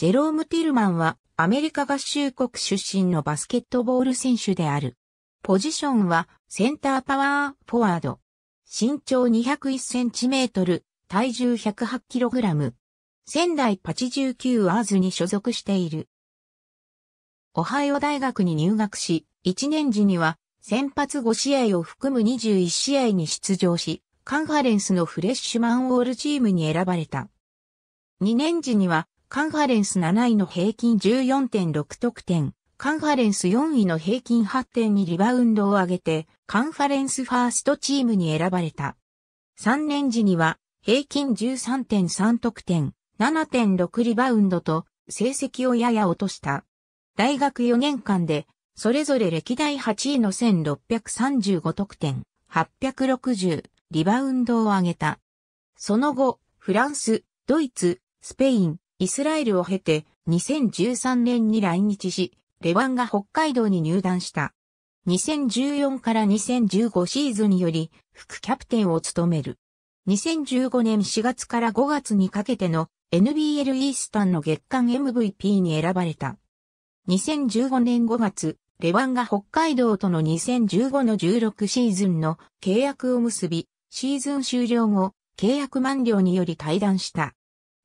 ジェローム・ティルマンはアメリカ合衆国出身のバスケットボール選手である。ポジションはセンターパワーフォワード。身長2 0 1センチメートル、体重 108kg。仙台89アーズに所属している。オハイオ大学に入学し、1年時には先発5試合を含む21試合に出場し、カンファレンスのフレッシュマンオールチームに選ばれた。2年時にはカンファレンス7位の平均14.6得点、カンファレンス4位の平均8.2リバウンドを上げて、カンファレンスファーストチームに選ばれた。3年時には、平均13.3得点、7.6リバウンドと、成績をやや落とした。大学4年間で、それぞれ歴代8位の1635得点、860リバウンドを上げた。その後、フランス、ドイツ、スペイン、イスラエルを経て2013年に来日し、レワンが北海道に入団した。2014から2015シーズンより副キャプテンを務める。2015年4月から5月にかけての NBL イースタンの月間 MVP に選ばれた。2015年5月、レワンが北海道との2015の16シーズンの契約を結び、シーズン終了後、契約満了により退団した。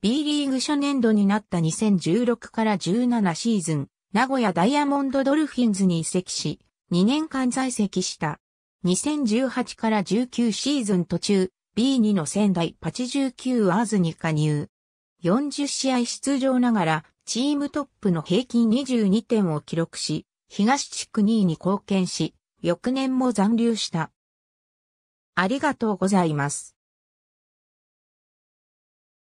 B リーグ初年度になった2016から17シーズン、名古屋ダイヤモンドドルフィンズに移籍し、2年間在籍した。2018から19シーズン途中、B2 の仙台パチ19アーズに加入。40試合出場ながら、チームトップの平均22点を記録し、東地区2位に貢献し、翌年も残留した。ありがとうございます。